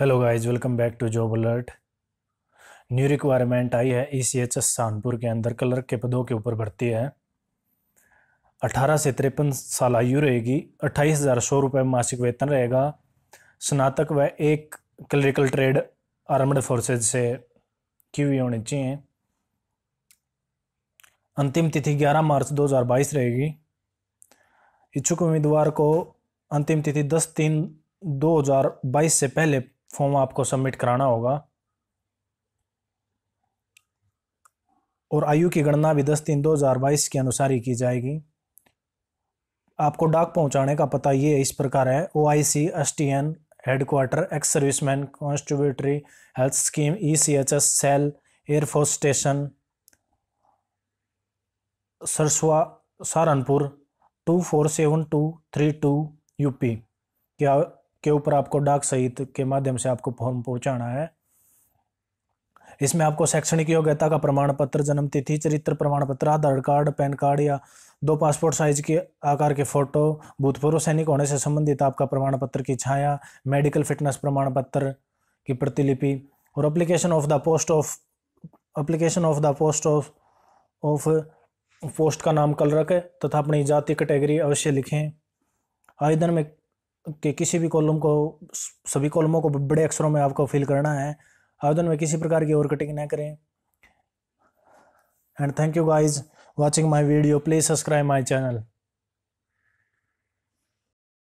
hello guys welcome back to job alert new requirement आई है E C H S Saharanpur के अंदर clerk के पदों के ऊपर भर्ती है 18 से तिरपन साल आयु रहेगी अट्ठाईस हज़ार सौ रुपये मासिक वेतन रहेगा स्नातक व एक क्लरिकल ट्रेड आर्मड फोर्सेज से की हुई e होनी चाहिए अंतिम तिथि 11 मार्च 2022 रहेगी इच्छुक उम्मीदवार को अंतिम तिथि 10 तीन 2022 से पहले फॉर्म आपको सबमिट कराना होगा और आयु की गणना भी दस तीन दो हज़ार बाईस के अनुसार ही की जाएगी आपको डाक पहुंचाने का पता ये इस प्रकार है O I C S T N headquarter ex serviceman contributory health scheme E C H S cell air force station Sarsawa Saharanpur two four seven two three two UP क्या के ऊपर आपको डाक सहित के माध्यम से आपको फॉर्म पहुंचाना है इसमें आपको शैक्षणिक योग्यता का प्रमाण पत्र जन्म तिथि चरित्र प्रमाण पत्र आधार कार्ड पैन कार्ड या दो पासपोर्ट साइज के आकार के फोटो भूतपूर्व सैनिक होने से संबंधित आपका प्रमाण पत्र की छाया मेडिकल फिटनेस प्रमाण पत्र की प्रतिलिपि और application of the post of application of the post of of post का नाम कल रखें तथा अपनी जाति कैटेगरी अवश्य लिखें आवेदन में के किसी भी कॉलम को सभी कॉलमों को बड़े अक्षरों में आपको फिल करना है आवेदन में किसी प्रकार की ओवर कटिंग ना करें and thank you guys watching my video please subscribe my channel